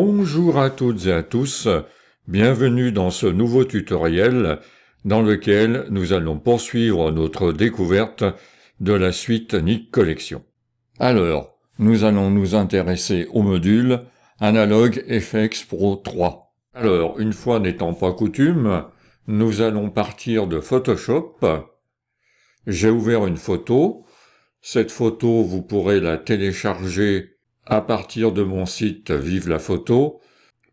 Bonjour à toutes et à tous, bienvenue dans ce nouveau tutoriel dans lequel nous allons poursuivre notre découverte de la suite Nick Collection. Alors, nous allons nous intéresser au module Analogue FX Pro 3. Alors, une fois n'étant pas coutume, nous allons partir de Photoshop. J'ai ouvert une photo. Cette photo, vous pourrez la télécharger à partir de mon site Vive la photo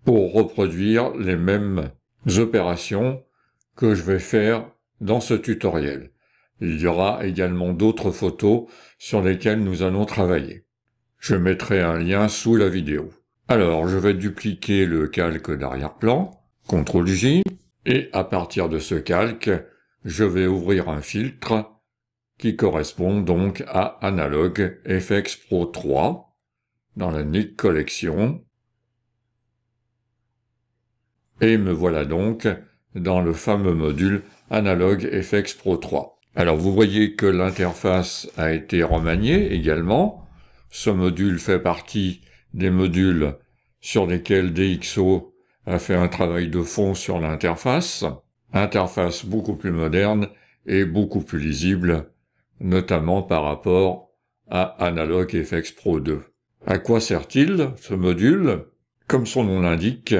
pour reproduire les mêmes opérations que je vais faire dans ce tutoriel. Il y aura également d'autres photos sur lesquelles nous allons travailler. Je mettrai un lien sous la vidéo. Alors, je vais dupliquer le calque d'arrière-plan, CTRL-J, et à partir de ce calque, je vais ouvrir un filtre qui correspond donc à Analog FX Pro 3 dans la NIC Collection. Et me voilà donc dans le fameux module Analog FX Pro 3. Alors vous voyez que l'interface a été remaniée également. Ce module fait partie des modules sur lesquels DxO a fait un travail de fond sur l'interface. Interface beaucoup plus moderne et beaucoup plus lisible, notamment par rapport à Analog FX Pro 2. À quoi sert-il, ce module Comme son nom l'indique,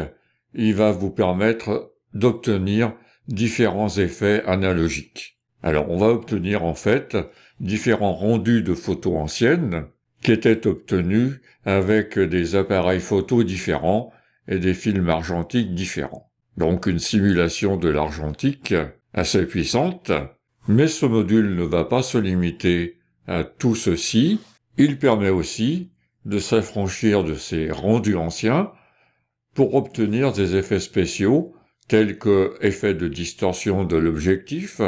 il va vous permettre d'obtenir différents effets analogiques. Alors on va obtenir en fait différents rendus de photos anciennes qui étaient obtenus avec des appareils photo différents et des films argentiques différents. Donc une simulation de l'argentique assez puissante, mais ce module ne va pas se limiter à tout ceci, il permet aussi de s'affranchir de ces rendus anciens pour obtenir des effets spéciaux tels que effets de distorsion de l'objectif,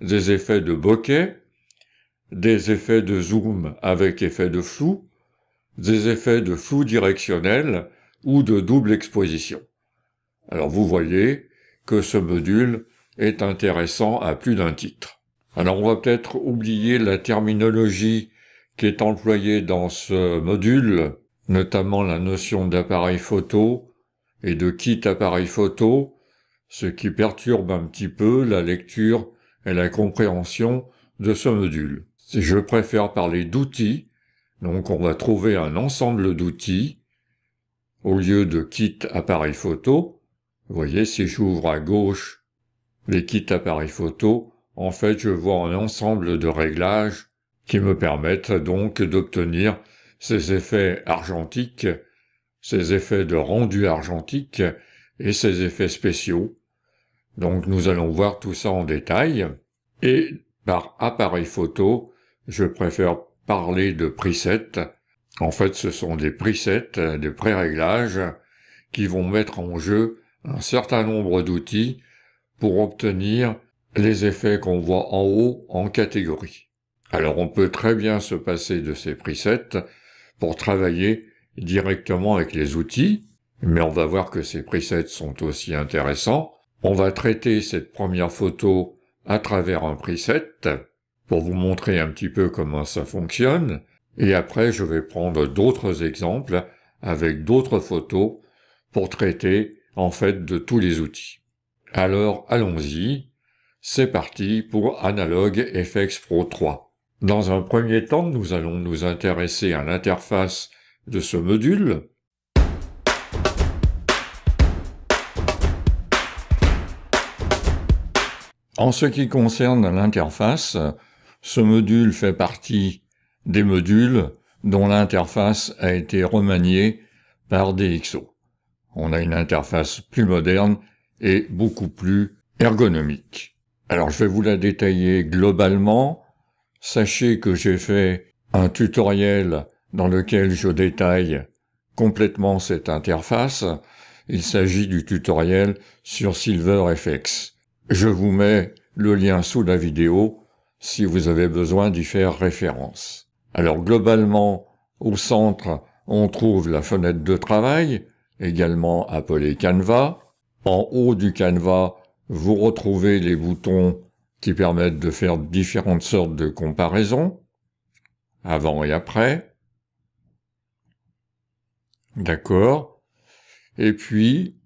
des effets de bokeh, des effets de zoom avec effet de flou, des effets de flou directionnel ou de double exposition. Alors vous voyez que ce module est intéressant à plus d'un titre. Alors on va peut-être oublier la terminologie est employée dans ce module, notamment la notion d'appareil photo et de kit appareil photo, ce qui perturbe un petit peu la lecture et la compréhension de ce module. Je préfère parler d'outils, donc on va trouver un ensemble d'outils au lieu de kit appareil photo. Vous voyez, si j'ouvre à gauche les kits appareil photo, en fait je vois un ensemble de réglages qui me permettent donc d'obtenir ces effets argentiques, ces effets de rendu argentique et ces effets spéciaux. Donc nous allons voir tout ça en détail. Et par appareil photo, je préfère parler de presets. En fait, ce sont des presets, des pré-réglages, qui vont mettre en jeu un certain nombre d'outils pour obtenir les effets qu'on voit en haut en catégorie. Alors on peut très bien se passer de ces presets pour travailler directement avec les outils, mais on va voir que ces presets sont aussi intéressants. On va traiter cette première photo à travers un preset pour vous montrer un petit peu comment ça fonctionne, et après je vais prendre d'autres exemples avec d'autres photos pour traiter en fait de tous les outils. Alors allons-y, c'est parti pour Analog FX Pro 3. Dans un premier temps, nous allons nous intéresser à l'interface de ce module. En ce qui concerne l'interface, ce module fait partie des modules dont l'interface a été remaniée par DxO. On a une interface plus moderne et beaucoup plus ergonomique. Alors je vais vous la détailler globalement, Sachez que j'ai fait un tutoriel dans lequel je détaille complètement cette interface. Il s'agit du tutoriel sur SilverFX. Je vous mets le lien sous la vidéo si vous avez besoin d'y faire référence. Alors globalement, au centre, on trouve la fenêtre de travail, également appelée Canva. En haut du Canva, vous retrouvez les boutons qui permettent de faire différentes sortes de comparaisons, avant et après. D'accord Et puis,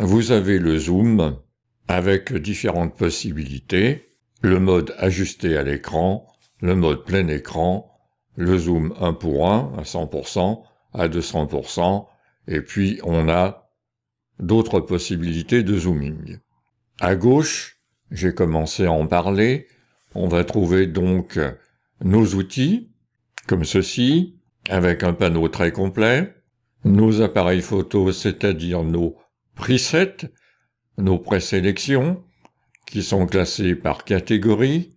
vous avez le zoom avec différentes possibilités, le mode ajusté à l'écran, le mode plein écran, le zoom 1 pour 1 à 100%, à 200%, et puis on a d'autres possibilités de zooming. À gauche, j'ai commencé à en parler. On va trouver donc nos outils, comme ceci, avec un panneau très complet, nos appareils photos, c'est-à-dire nos presets, nos présélections, qui sont classés par catégorie,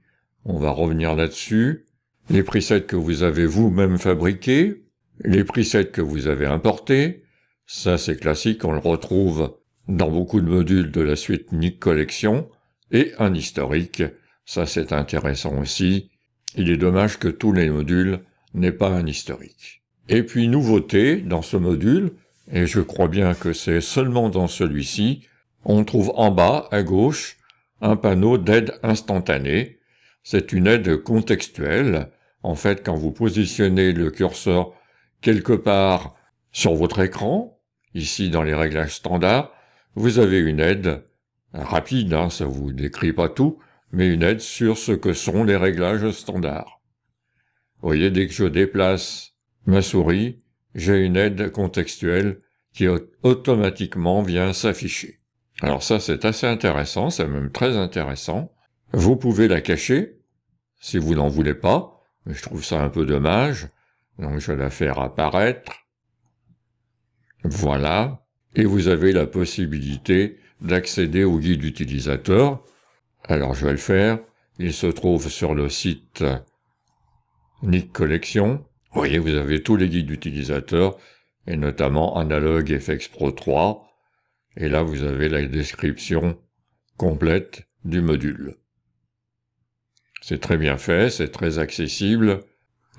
on va revenir là-dessus, les presets que vous avez vous-même fabriqués, les presets que vous avez importés, ça c'est classique, on le retrouve dans beaucoup de modules de la suite Nick Collection, et un historique, ça c'est intéressant aussi, il est dommage que tous les modules n'aient pas un historique. Et puis nouveauté dans ce module, et je crois bien que c'est seulement dans celui-ci, on trouve en bas à gauche un panneau d'aide instantanée. C'est une aide contextuelle. En fait, quand vous positionnez le curseur quelque part sur votre écran, ici dans les réglages standards, vous avez une aide rapide, hein, ça vous décrit pas tout, mais une aide sur ce que sont les réglages standards. voyez, dès que je déplace ma souris, j'ai une aide contextuelle qui automatiquement vient s'afficher. Alors ça, c'est assez intéressant, c'est même très intéressant. Vous pouvez la cacher, si vous n'en voulez pas, mais je trouve ça un peu dommage, donc je vais la faire apparaître. Voilà, et vous avez la possibilité d'accéder au guide utilisateur. Alors je vais le faire. Il se trouve sur le site Nick Collection. Vous voyez, vous avez tous les guides utilisateurs, et notamment Analog FX Pro 3. Et là, vous avez la description complète du module. C'est très bien fait, c'est très accessible.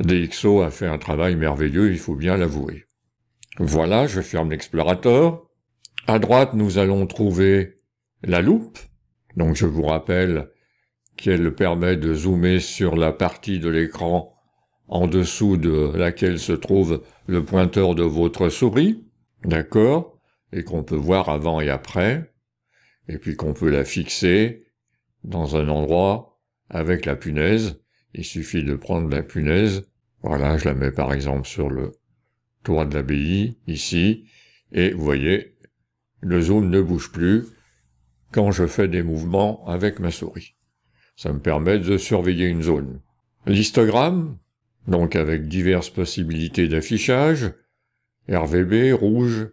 DxO a fait un travail merveilleux, il faut bien l'avouer. Voilà, je ferme l'explorateur. À droite, nous allons trouver la loupe. Donc je vous rappelle qu'elle permet de zoomer sur la partie de l'écran en dessous de laquelle se trouve le pointeur de votre souris. D'accord Et qu'on peut voir avant et après. Et puis qu'on peut la fixer dans un endroit avec la punaise. Il suffit de prendre la punaise. Voilà, je la mets par exemple sur le toit de l'abbaye, ici. Et vous voyez, le zoom ne bouge plus quand je fais des mouvements avec ma souris. Ça me permet de surveiller une zone. L'histogramme, donc avec diverses possibilités d'affichage, RVB, rouge,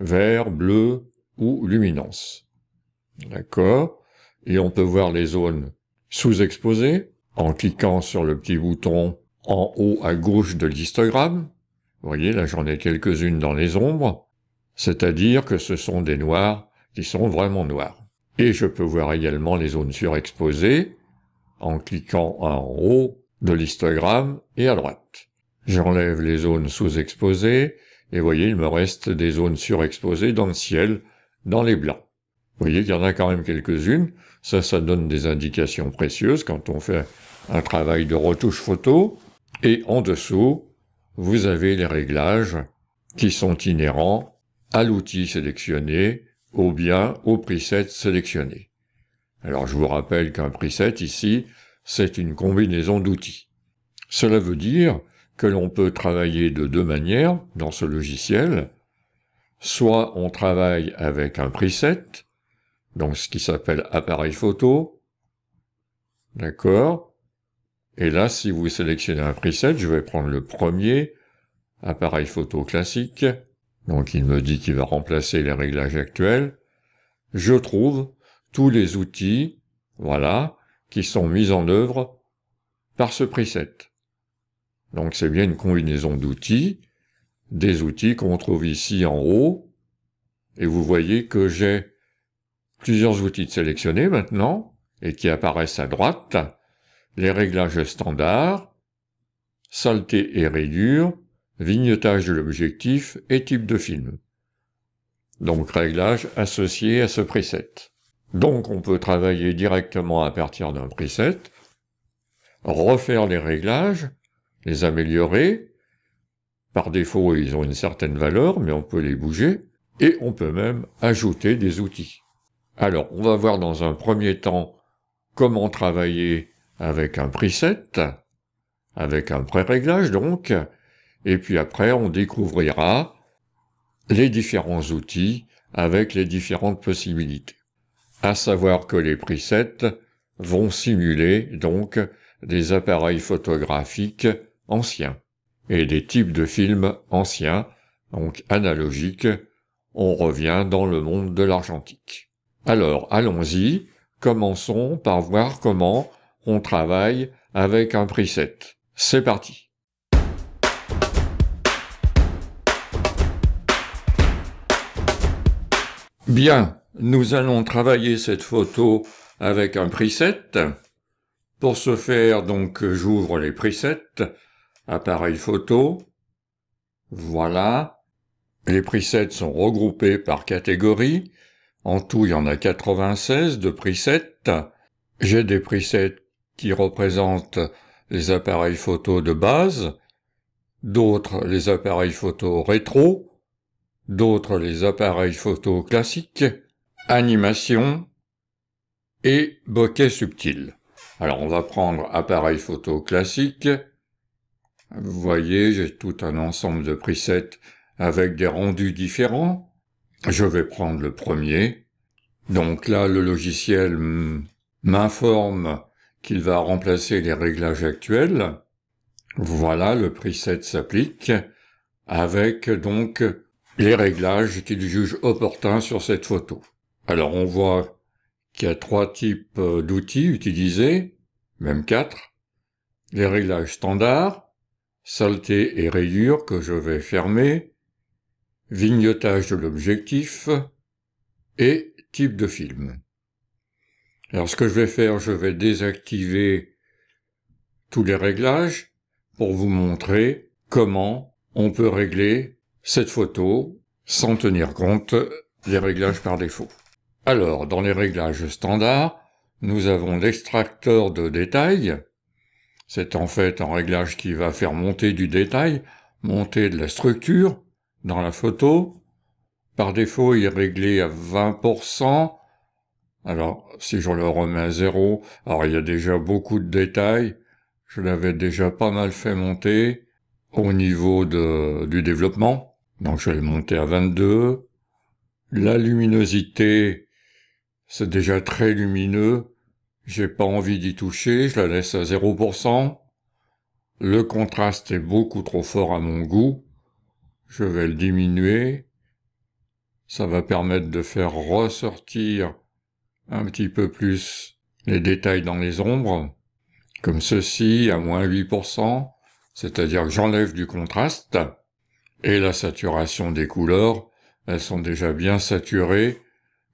vert, bleu ou luminance. D'accord Et on peut voir les zones sous-exposées en cliquant sur le petit bouton en haut à gauche de l'histogramme. Vous voyez, là j'en ai quelques-unes dans les ombres c'est-à-dire que ce sont des noirs qui sont vraiment noirs. Et je peux voir également les zones surexposées en cliquant en haut de l'histogramme et à droite. J'enlève les zones sous-exposées et voyez, il me reste des zones surexposées dans le ciel, dans les blancs. Vous voyez qu'il y en a quand même quelques-unes. Ça, ça donne des indications précieuses quand on fait un travail de retouche photo. Et en dessous, vous avez les réglages qui sont inhérents à l'outil sélectionné, ou bien au preset sélectionné. Alors je vous rappelle qu'un preset ici, c'est une combinaison d'outils. Cela veut dire que l'on peut travailler de deux manières dans ce logiciel. Soit on travaille avec un preset, donc ce qui s'appelle appareil photo, d'accord Et là, si vous sélectionnez un preset, je vais prendre le premier, appareil photo classique, donc il me dit qu'il va remplacer les réglages actuels. Je trouve tous les outils, voilà, qui sont mis en œuvre par ce preset. Donc c'est bien une combinaison d'outils, des outils qu'on trouve ici en haut, et vous voyez que j'ai plusieurs outils de sélectionnés maintenant, et qui apparaissent à droite, les réglages standards, saleté et rayures, vignetage de l'objectif et type de film. Donc réglage associé à ce preset. Donc on peut travailler directement à partir d'un preset, refaire les réglages, les améliorer. Par défaut, ils ont une certaine valeur, mais on peut les bouger. Et on peut même ajouter des outils. Alors, on va voir dans un premier temps comment travailler avec un preset, avec un pré-réglage donc, et puis après on découvrira les différents outils avec les différentes possibilités. À savoir que les presets vont simuler donc des appareils photographiques anciens et des types de films anciens, donc analogiques. On revient dans le monde de l'argentique. Alors, allons-y. Commençons par voir comment on travaille avec un preset. C'est parti. Bien, nous allons travailler cette photo avec un preset. Pour ce faire, donc, j'ouvre les presets, appareil photo, voilà. Les presets sont regroupés par catégorie. En tout, il y en a 96 de presets. J'ai des presets qui représentent les appareils photo de base, d'autres les appareils photo rétro, d'autres les appareils photo classiques, animation et bokeh subtil. Alors on va prendre appareil photo classique. Vous voyez, j'ai tout un ensemble de presets avec des rendus différents. Je vais prendre le premier. Donc là, le logiciel m'informe qu'il va remplacer les réglages actuels. Voilà, le preset s'applique avec donc les réglages qu'il juge opportuns sur cette photo. Alors on voit qu'il y a trois types euh, d'outils utilisés, même quatre. Les réglages standards, saleté et rayures que je vais fermer, vignotage de l'objectif et type de film. Alors ce que je vais faire, je vais désactiver tous les réglages pour vous montrer comment on peut régler cette photo sans tenir compte des réglages par défaut. Alors, dans les réglages standards, nous avons l'extracteur de détails. C'est en fait un réglage qui va faire monter du détail, monter de la structure dans la photo. Par défaut, il est réglé à 20%. Alors, si je le remets à zéro, alors il y a déjà beaucoup de détails. Je l'avais déjà pas mal fait monter au niveau du développement. Donc je vais le monter à 22. La luminosité, c'est déjà très lumineux. J'ai pas envie d'y toucher, je la laisse à 0%. Le contraste est beaucoup trop fort à mon goût. Je vais le diminuer. Ça va permettre de faire ressortir un petit peu plus les détails dans les ombres, comme ceci à moins 8%, c'est-à-dire que j'enlève du contraste et la saturation des couleurs. Elles sont déjà bien saturées.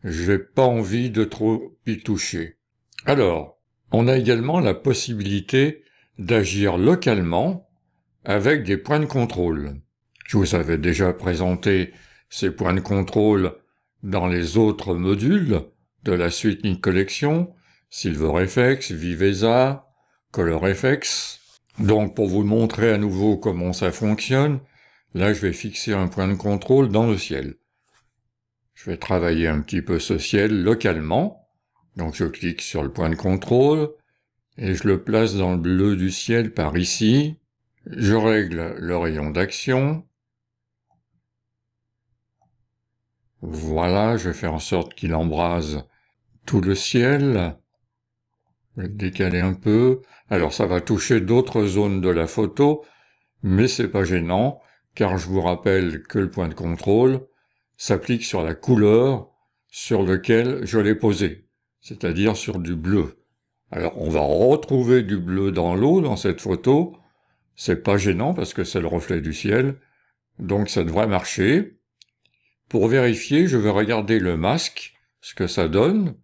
J'ai pas envie de trop y toucher. Alors, on a également la possibilité d'agir localement avec des points de contrôle. Je vous avais déjà présenté ces points de contrôle dans les autres modules de la suite Nick Collection, SilverFX, Viveza, ColorFX. Donc pour vous montrer à nouveau comment ça fonctionne, Là, je vais fixer un point de contrôle dans le ciel. Je vais travailler un petit peu ce ciel localement. Donc je clique sur le point de contrôle et je le place dans le bleu du ciel par ici. Je règle le rayon d'action. Voilà, je vais faire en sorte qu'il embrase tout le ciel. Je vais le décaler un peu. Alors ça va toucher d'autres zones de la photo, mais c'est pas gênant car je vous rappelle que le point de contrôle s'applique sur la couleur sur lequel je l'ai posé, c'est-à-dire sur du bleu. Alors on va retrouver du bleu dans l'eau dans cette photo, c'est pas gênant parce que c'est le reflet du ciel, donc ça devrait marcher. Pour vérifier, je vais regarder le masque, ce que ça donne.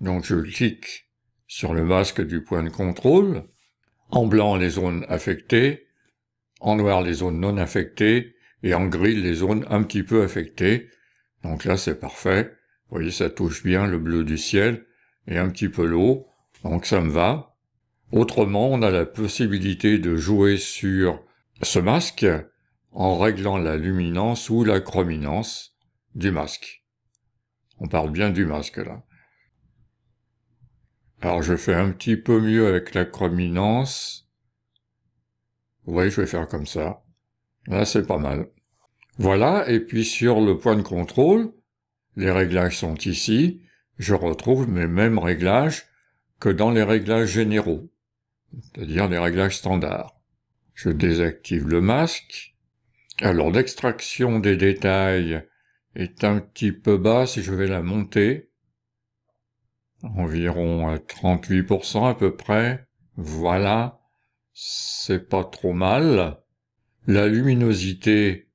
Donc je clique sur le masque du point de contrôle, en blanc les zones affectées, en noir les zones non affectées et en gris les zones un petit peu affectées. Donc là c'est parfait. Vous voyez, ça touche bien le bleu du ciel et un petit peu l'eau, donc ça me va. Autrement, on a la possibilité de jouer sur ce masque en réglant la luminance ou la chrominance du masque. On parle bien du masque là. Alors je fais un petit peu mieux avec la chrominance je vais faire comme ça. Là, c'est pas mal. Voilà, et puis sur le point de contrôle, les réglages sont ici, je retrouve mes mêmes réglages que dans les réglages généraux, c'est-à-dire les réglages standards. Je désactive le masque. Alors l'extraction des détails est un petit peu basse je vais la monter, environ à 38% à peu près, voilà c'est pas trop mal. La luminosité,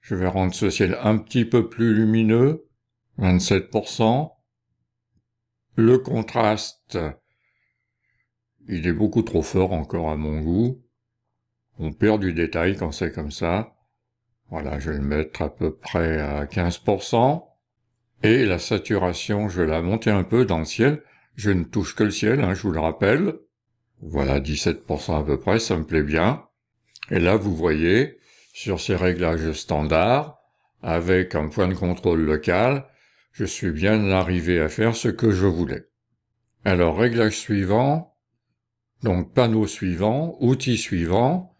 je vais rendre ce ciel un petit peu plus lumineux, 27%. Le contraste, il est beaucoup trop fort encore à mon goût. On perd du détail quand c'est comme ça. Voilà, je vais le mettre à peu près à 15%. Et la saturation, je vais la monter un peu dans le ciel. Je ne touche que le ciel, hein, je vous le rappelle. Voilà, 17% à peu près, ça me plaît bien. Et là, vous voyez, sur ces réglages standards, avec un point de contrôle local, je suis bien arrivé à faire ce que je voulais. Alors, réglage suivant, donc panneau suivant, outil suivant,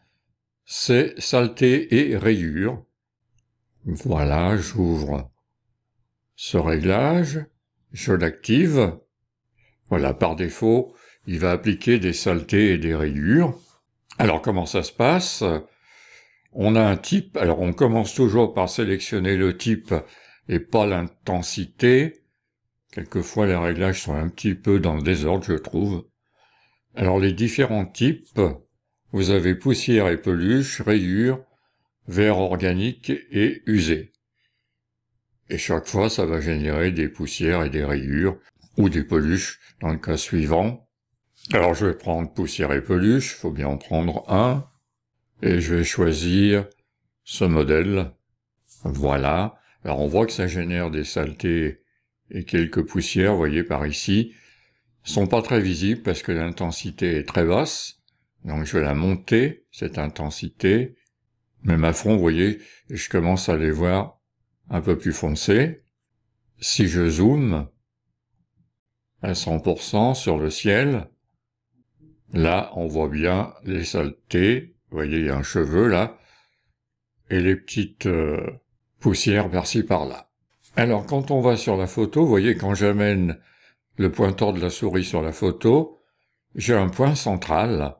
c'est saleté et rayure. Voilà, j'ouvre ce réglage, je l'active. Voilà, par défaut, il va appliquer des saletés et des rayures. Alors comment ça se passe On a un type, alors on commence toujours par sélectionner le type et pas l'intensité. Quelquefois les réglages sont un petit peu dans le désordre, je trouve. Alors les différents types, vous avez poussière et peluche, rayures, verre organique et usé. Et chaque fois, ça va générer des poussières et des rayures, ou des peluches dans le cas suivant. Alors je vais prendre poussière et peluche, faut bien en prendre un, et je vais choisir ce modèle. Voilà. Alors on voit que ça génère des saletés et quelques poussières, vous voyez par ici, sont pas très visibles parce que l'intensité est très basse. Donc je vais la monter, cette intensité. Mais ma front, vous voyez, je commence à les voir un peu plus foncés. Si je zoome à 100% sur le ciel, Là, on voit bien les saletés. Vous voyez, il y a un cheveu là. Et les petites euh, poussières par-ci par-là. Alors, quand on va sur la photo, vous voyez, quand j'amène le pointeur de la souris sur la photo, j'ai un point central.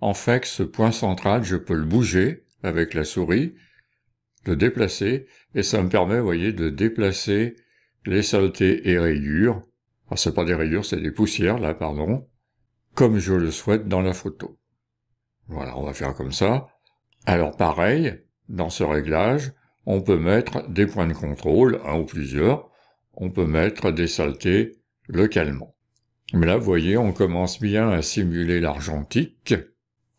En fait, ce point central, je peux le bouger avec la souris, le déplacer, et ça me permet, vous voyez, de déplacer les saletés et rayures. Alors, c'est pas des rayures, c'est des poussières, là, pardon comme je le souhaite dans la photo. Voilà, on va faire comme ça. Alors pareil, dans ce réglage, on peut mettre des points de contrôle, un ou plusieurs, on peut mettre des saletés localement. Mais là, vous voyez, on commence bien à simuler l'argentique,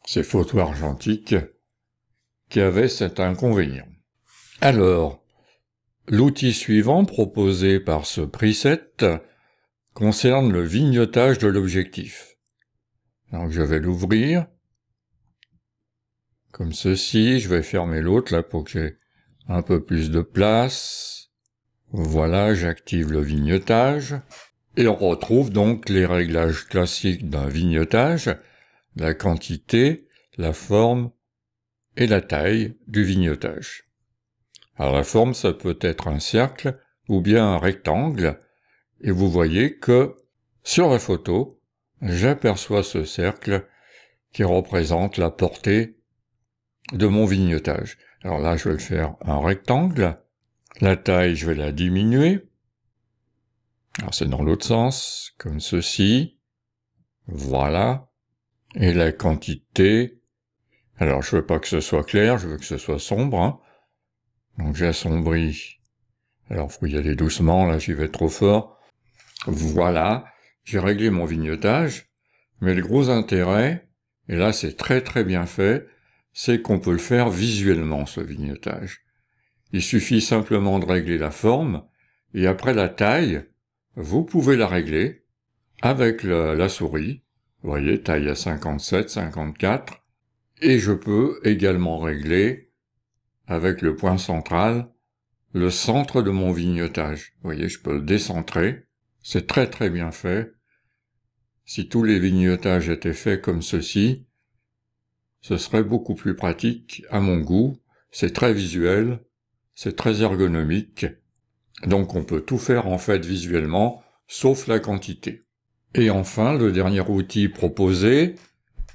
ces photos argentiques, qui avaient cet inconvénient. Alors, l'outil suivant proposé par ce preset concerne le vignotage de l'objectif. Donc je vais l'ouvrir, comme ceci, je vais fermer l'autre là pour que j'ai un peu plus de place. Voilà, j'active le vignotage. Et on retrouve donc les réglages classiques d'un vignotage, la quantité, la forme et la taille du vignotage. Alors la forme, ça peut être un cercle ou bien un rectangle, et vous voyez que sur la photo, j'aperçois ce cercle qui représente la portée de mon vignotage. Alors là, je vais le faire un rectangle. La taille, je vais la diminuer. Alors c'est dans l'autre sens, comme ceci. Voilà. Et la quantité. Alors je veux pas que ce soit clair, je veux que ce soit sombre. Hein. Donc j'assombris. Alors faut y aller doucement, là j'y vais trop fort. Voilà. J'ai réglé mon vignotage, mais le gros intérêt, et là c'est très très bien fait, c'est qu'on peut le faire visuellement ce vignotage. Il suffit simplement de régler la forme, et après la taille, vous pouvez la régler avec la, souris, vous voyez, taille à 57, 54, et je peux également régler avec le point central le centre de mon vignotage. Vous voyez, je peux le décentrer c'est très très bien fait. Si tous les vignotages étaient faits comme ceci, ce serait beaucoup plus pratique à mon goût, c'est très visuel, c'est très ergonomique, donc on peut tout faire en fait visuellement, sauf la quantité. Et enfin, le dernier outil proposé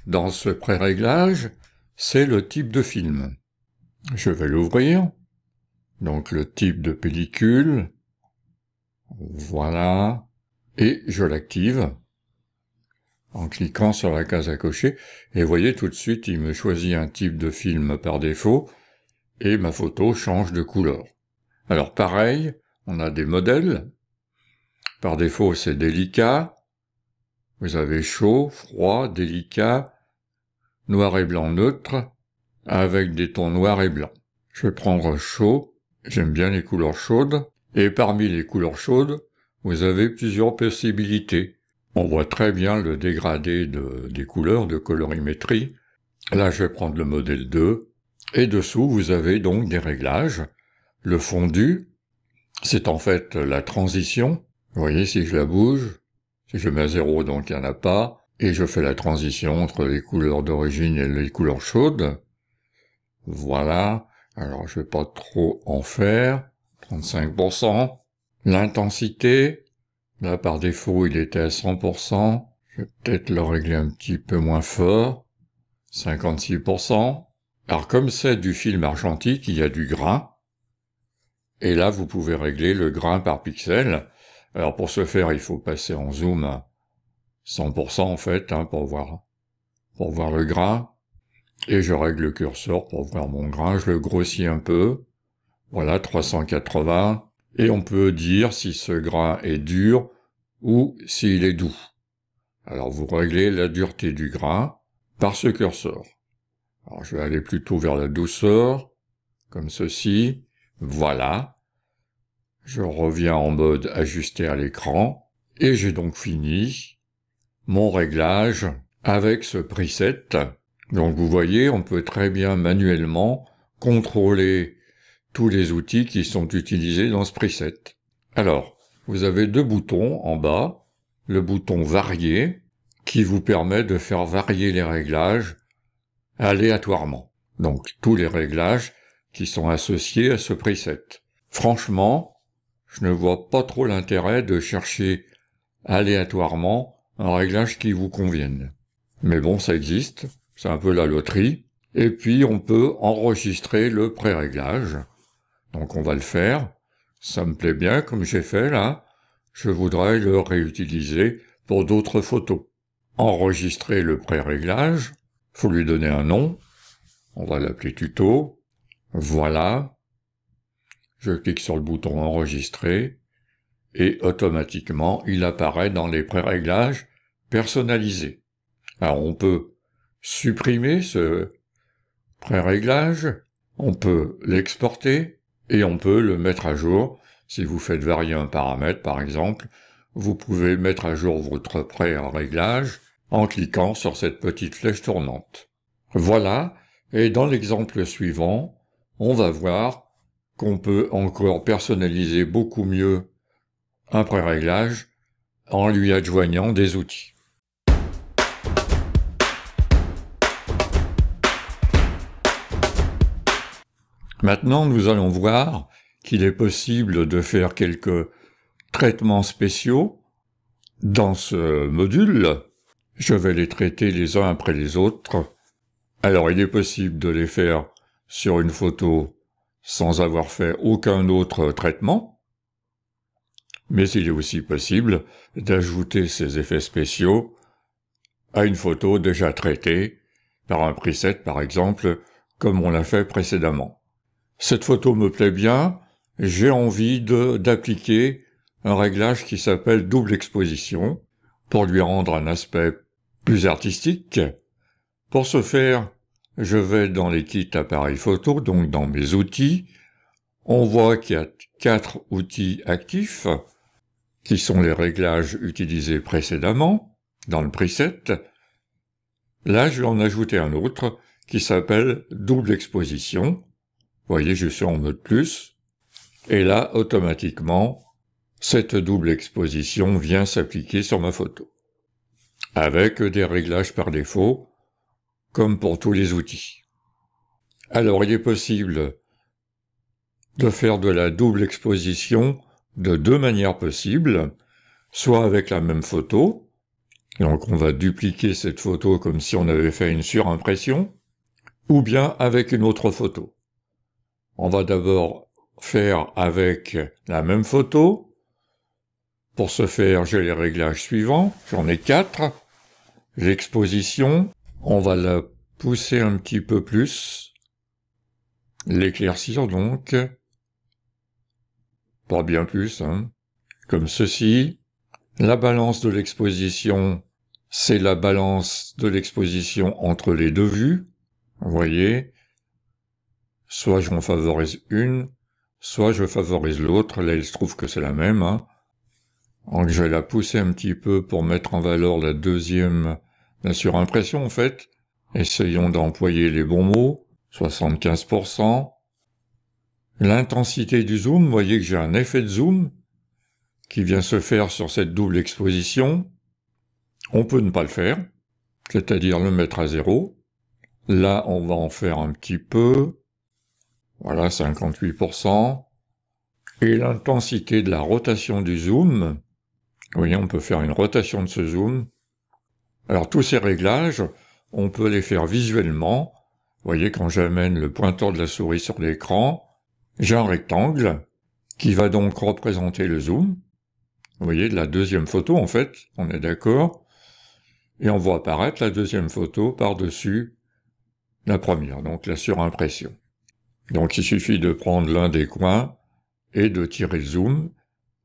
dans ce pré-réglage, c'est le type de film. Je vais l'ouvrir, donc le type de pellicule, voilà. Et je l'active en cliquant sur la case à cocher. Et vous voyez tout de suite, il me choisit un type de film par défaut et ma photo change de couleur. Alors pareil, on a des modèles. Par défaut, c'est délicat. Vous avez chaud, froid, délicat, noir et blanc neutre, avec des tons noir et blanc. Je vais prendre chaud. J'aime bien les couleurs chaudes. Et parmi les couleurs chaudes, vous avez plusieurs possibilités. On voit très bien le dégradé des couleurs de colorimétrie. Là, je vais prendre le modèle 2. Et dessous, vous avez donc des réglages. Le fondu, c'est en fait la transition. Vous voyez, si je la bouge, si je mets à zéro, donc il n'y en a pas. Et je fais la transition entre les couleurs d'origine et les couleurs chaudes. Voilà. Alors, je ne vais pas trop en faire. 35%. L'intensité, là par défaut il était à 100%, je vais peut-être le régler un petit peu moins fort, 56%. Alors comme c'est du film argentique, il y a du grain, et là vous pouvez régler le grain par pixel. Alors pour ce faire, il faut passer en zoom à 100% en fait, hein, pour, voir, pour voir le grain, et je règle le curseur pour voir mon grain, je le grossis un peu, voilà, 380. Et on peut dire si ce grain est dur ou s'il est doux. Alors vous réglez la dureté du grain par ce curseur. Alors je vais aller plutôt vers la douceur, comme ceci. Voilà. Je reviens en mode ajusté à l'écran. Et j'ai donc fini mon réglage avec ce preset. Donc vous voyez, on peut très bien manuellement contrôler tous les outils qui sont utilisés dans ce preset. Alors, vous avez deux boutons en bas, le bouton varier, qui vous permet de faire varier les réglages aléatoirement. Donc tous les réglages qui sont associés à ce preset. Franchement, je ne vois pas trop l'intérêt de chercher aléatoirement un réglage qui vous convienne. Mais bon, ça existe, c'est un peu la loterie. Et puis on peut enregistrer le pré-réglage. Donc on va le faire. Ça me plaît bien comme j'ai fait là. Je voudrais le réutiliser pour d'autres photos. Enregistrer le pré-réglage. Faut lui donner un nom. On va l'appeler tuto. Voilà. Je clique sur le bouton enregistrer et automatiquement il apparaît dans les pré-réglages personnalisés. Alors on peut supprimer ce pré-réglage, on peut l'exporter, et on peut le mettre à jour. Si vous faites varier un paramètre, par exemple, vous pouvez mettre à jour votre prêt en réglage en cliquant sur cette petite flèche tournante. Voilà, et dans l'exemple suivant, on va voir qu'on peut encore personnaliser beaucoup mieux un pré-réglage en lui adjoignant des outils. Maintenant, nous allons voir qu'il est possible de faire quelques traitements spéciaux dans ce module. Je vais les traiter les uns après les autres. Alors, il est possible de les faire sur une photo sans avoir fait aucun autre traitement, mais il est aussi possible d'ajouter ces effets spéciaux à une photo déjà traitée par un preset par exemple, comme on l'a fait précédemment. Cette photo me plaît bien, j'ai envie d'appliquer un réglage qui s'appelle double exposition pour lui rendre un aspect plus artistique. Pour ce faire, je vais dans les kits appareils photo, donc dans mes outils. On voit qu'il y a quatre outils actifs, qui sont les réglages utilisés précédemment, dans le preset. Là, je vais en ajouter un autre, qui s'appelle double exposition voyez, je suis en mode plus. Et là, automatiquement, cette double exposition vient s'appliquer sur ma photo. Avec des réglages par défaut, comme pour tous les outils. Alors il est possible de faire de la double exposition de deux manières possibles, soit avec la même photo, donc on va dupliquer cette photo comme si on avait fait une surimpression, ou bien avec une autre photo on va d'abord faire avec la même photo. Pour ce faire, j'ai les réglages suivants. J'en ai quatre. L'exposition, on va la pousser un petit peu plus. L'éclaircir donc. Pas bien plus, hein. Comme ceci. La balance de l'exposition, c'est la balance de l'exposition entre les deux vues. Vous voyez Soit je m'en favorise une, soit je favorise l'autre, là il se trouve que c'est la même. Hein. Donc je vais la pousser un petit peu pour mettre en valeur la deuxième, la surimpression en fait. Essayons d'employer les bons mots, 75%. L'intensité du zoom, vous voyez que j'ai un effet de zoom qui vient se faire sur cette double exposition. On peut ne pas le faire, c'est-à-dire le mettre à zéro. Là, on va en faire un petit peu. Voilà 58%. Et l'intensité de la rotation du zoom. Vous voyez, on peut faire une rotation de ce zoom. Alors tous ces réglages, on peut les faire visuellement. Vous voyez, quand j'amène le pointeur de la souris sur l'écran, j'ai un rectangle qui va donc représenter le zoom. Vous voyez, de la deuxième photo, en fait, on est d'accord. Et on voit apparaître la deuxième photo par-dessus la première, donc la surimpression. Donc il suffit de prendre l'un des coins et de tirer zoom,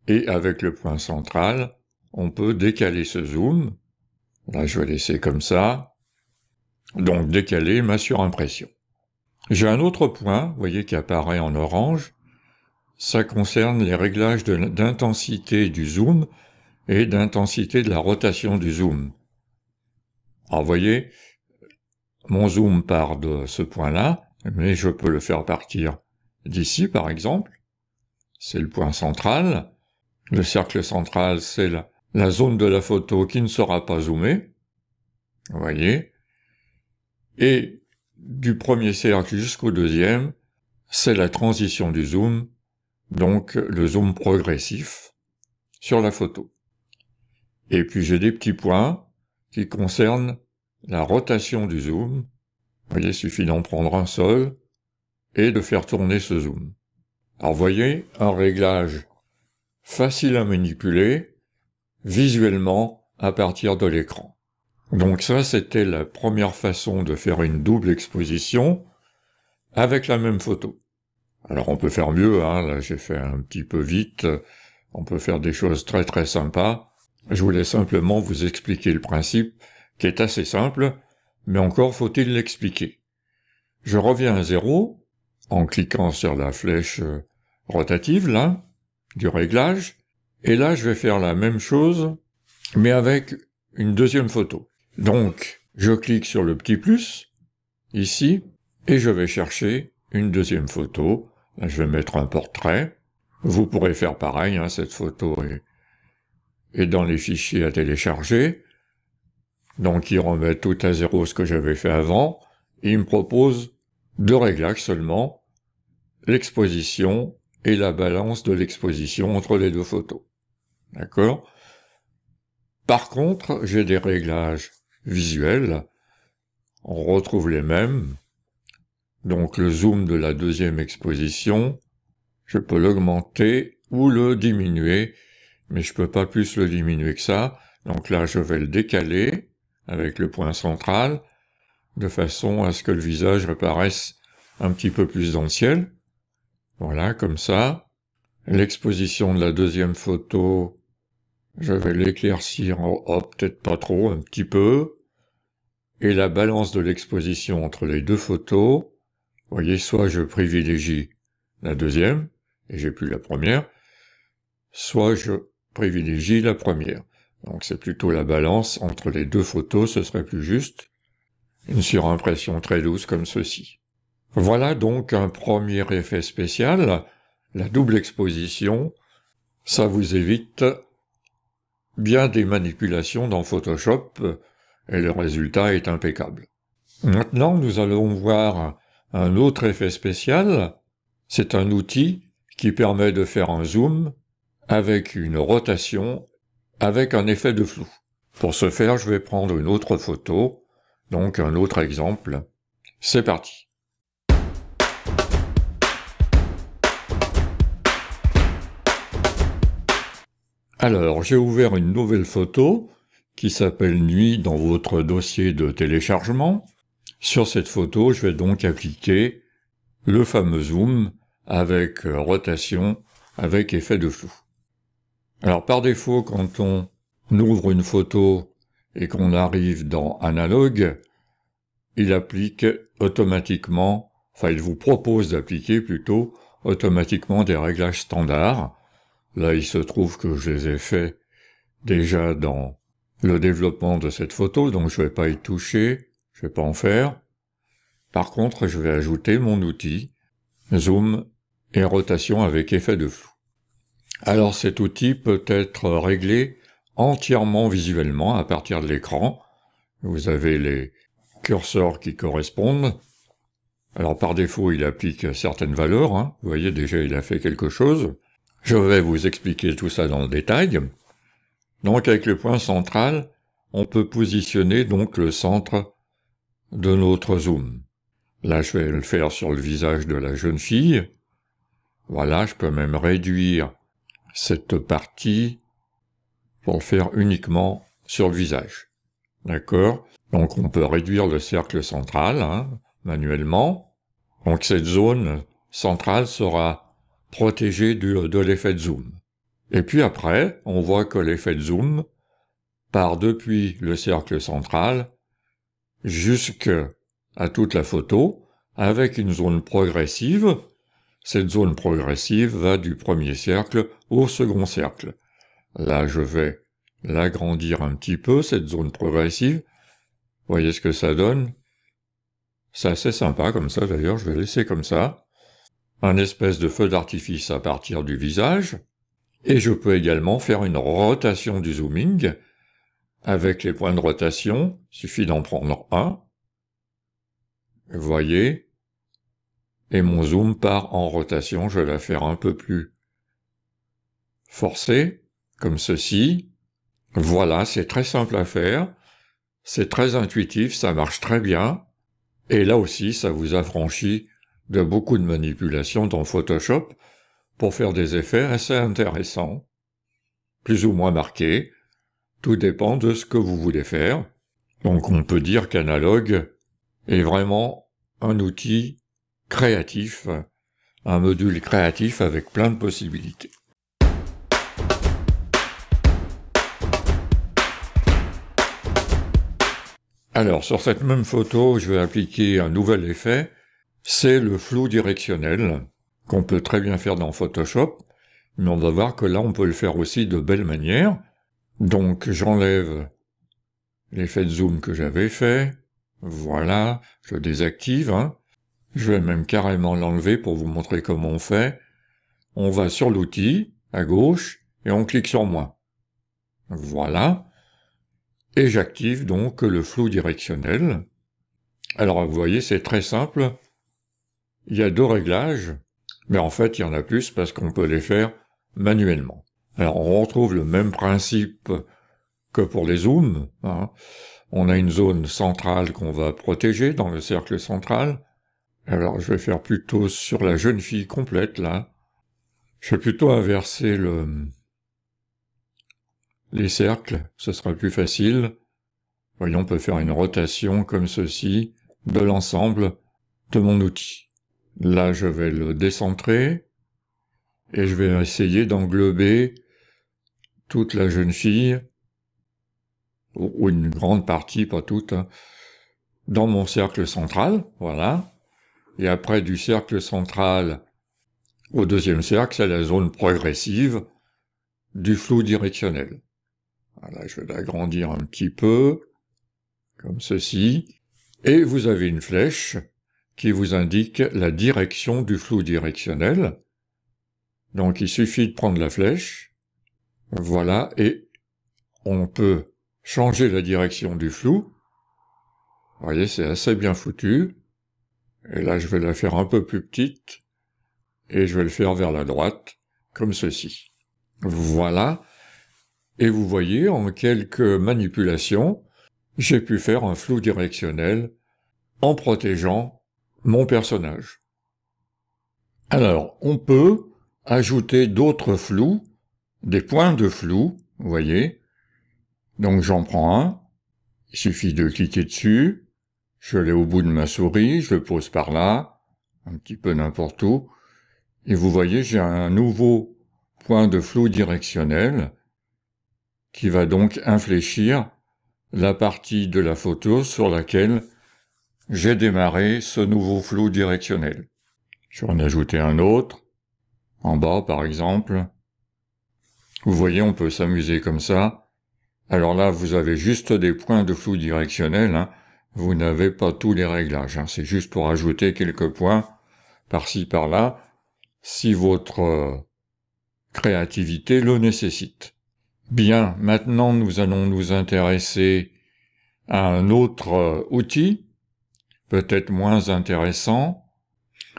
et avec le point central, on peut décaler ce zoom. Là, je vais laisser comme ça. Donc décaler ma surimpression. J'ai un autre point, vous voyez, qui apparaît en orange. Ça concerne les réglages d'intensité du zoom et d'intensité de la rotation du zoom. Alors, vous voyez, mon zoom part de ce point-là, mais je peux le faire partir d'ici, par exemple. C'est le point central. Le cercle central, c'est la, zone de la photo qui ne sera pas zoomée. Vous voyez Et du premier cercle jusqu'au deuxième, c'est la transition du zoom, donc le zoom progressif sur la photo. Et puis j'ai des petits points qui concernent la rotation du zoom, il suffit d'en prendre un seul et de faire tourner ce zoom. Alors voyez, un réglage facile à manipuler visuellement à partir de l'écran. Donc ça, c'était la première façon de faire une double exposition avec la même photo. Alors on peut faire mieux, hein, là j'ai fait un petit peu vite, on peut faire des choses très très sympas. Je voulais simplement vous expliquer le principe qui est assez simple mais encore faut-il l'expliquer. Je reviens à zéro, en cliquant sur la flèche euh, rotative, là, du réglage, et là je vais faire la même chose, mais avec une deuxième photo. Donc, je clique sur le petit plus, ici, et je vais chercher une deuxième photo. je vais mettre un portrait. Vous pourrez faire pareil, hein, cette photo est dans les fichiers à télécharger. Donc il remet tout à zéro ce que j'avais fait avant, il me propose deux réglages seulement, l'exposition et la balance de l'exposition entre les deux photos. D'accord Par contre, j'ai des réglages visuels, on retrouve les mêmes, donc le zoom de la deuxième exposition, je peux l'augmenter ou le diminuer, mais je peux pas plus le diminuer que ça, donc là je vais le décaler, avec le point central, de façon à ce que le visage reparaisse un petit peu plus dans le ciel. Voilà, comme ça. L'exposition de la deuxième photo, je vais l'éclaircir, oh, peut-être pas trop, un petit peu. Et la balance de l'exposition entre les deux photos, vous voyez, soit je privilégie la deuxième, et j'ai plus la première, soit je privilégie la première. Donc c'est plutôt la balance entre les deux photos, ce serait plus juste. Une surimpression très douce comme ceci. Voilà donc un premier effet spécial, la double exposition. Ça vous évite bien des manipulations dans Photoshop et le résultat est impeccable. Maintenant, nous allons voir un autre effet spécial. C'est un outil qui permet de faire un zoom avec une rotation avec un effet de flou. Pour ce faire, je vais prendre une autre photo, donc un autre exemple. C'est parti. Alors, j'ai ouvert une nouvelle photo qui s'appelle Nuit dans votre dossier de téléchargement. Sur cette photo, je vais donc appliquer le fameux zoom avec euh, rotation, avec effet de flou. Alors par défaut, quand on ouvre une photo et qu'on arrive dans Analogue, il applique automatiquement, enfin il vous propose d'appliquer plutôt automatiquement des réglages standards. Là, il se trouve que je les ai faits déjà dans le développement de cette photo, donc je ne vais pas y toucher, je ne vais pas en faire. Par contre, je vais ajouter mon outil, zoom et rotation avec effet de flou. Alors cet outil peut être réglé entièrement visuellement à partir de l'écran. Vous avez les curseurs qui correspondent. Alors par défaut, il applique certaines valeurs. Hein. Vous voyez déjà, il a fait quelque chose. Je vais vous expliquer tout ça dans le détail. Donc avec le point central, on peut positionner donc le centre de notre zoom. Là, je vais le faire sur le visage de la jeune fille. Voilà, je peux même réduire cette partie pour le faire uniquement sur le visage. D'accord Donc on peut réduire le cercle central hein, manuellement. Donc cette zone centrale sera protégée de l'effet de zoom. Et puis après, on voit que l'effet de zoom part depuis le cercle central jusqu'à toute la photo avec une zone progressive cette zone progressive va du premier cercle au second cercle. Là, je vais l'agrandir un petit peu, cette zone progressive. Voyez ce que ça donne C'est assez sympa comme ça, d'ailleurs, je vais laisser comme ça. Un espèce de feu d'artifice à partir du visage. Et je peux également faire une rotation du zooming. Avec les points de rotation, suffit d'en prendre un. Vous voyez, et mon zoom part en rotation, je vais la faire un peu plus forcée, comme ceci. Voilà, c'est très simple à faire, c'est très intuitif, ça marche très bien, et là aussi ça vous affranchit de beaucoup de manipulations dans Photoshop pour faire des effets assez intéressants, plus ou moins marqués, tout dépend de ce que vous voulez faire. Donc on peut dire qu'Analogue est vraiment un outil créatif, un module créatif avec plein de possibilités. Alors, sur cette même photo, je vais appliquer un nouvel effet, c'est le flou directionnel, qu'on peut très bien faire dans Photoshop, mais on va voir que là, on peut le faire aussi de belle manière. Donc, j'enlève l'effet de zoom que j'avais fait, voilà, je désactive, hein. Je vais même carrément l'enlever pour vous montrer comment on fait. On va sur l'outil, à gauche, et on clique sur moi. Voilà. Et j'active donc le flou directionnel. Alors vous voyez, c'est très simple. Il y a deux réglages, mais en fait il y en a plus parce qu'on peut les faire manuellement. Alors on retrouve le même principe que pour les zooms. Hein. On a une zone centrale qu'on va protéger dans le cercle central, alors je vais faire plutôt sur la jeune fille complète, là. Je vais plutôt inverser le... les cercles, ce sera plus facile. Voyons, on peut faire une rotation comme ceci de l'ensemble de mon outil. Là, je vais le décentrer et je vais essayer d'englober toute la jeune fille, ou une grande partie, pas toute, hein, dans mon cercle central, voilà et après du cercle central au deuxième cercle, c'est la zone progressive du flou directionnel. Voilà, je vais l'agrandir un petit peu, comme ceci, et vous avez une flèche qui vous indique la direction du flou directionnel. Donc il suffit de prendre la flèche, voilà, et on peut changer la direction du flou. Vous voyez, c'est assez bien foutu. Et là, je vais la faire un peu plus petite, et je vais le faire vers la droite, comme ceci. Voilà. Et vous voyez, en quelques manipulations, j'ai pu faire un flou directionnel en protégeant mon personnage. Alors, on peut ajouter d'autres flous, des points de flou, vous voyez. Donc j'en prends un, il suffit de cliquer dessus, je l'ai au bout de ma souris, je le pose par là, un petit peu n'importe où, et vous voyez, j'ai un nouveau point de flou directionnel qui va donc infléchir la partie de la photo sur laquelle j'ai démarré ce nouveau flou directionnel. Je vais en ajouter un autre, en bas par exemple. Vous voyez, on peut s'amuser comme ça. Alors là, vous avez juste des points de flou directionnel, hein. Vous n'avez pas tous les réglages, hein. c'est juste pour ajouter quelques points par-ci par-là, si votre euh, créativité le nécessite. Bien, maintenant nous allons nous intéresser à un autre euh, outil, peut-être moins intéressant,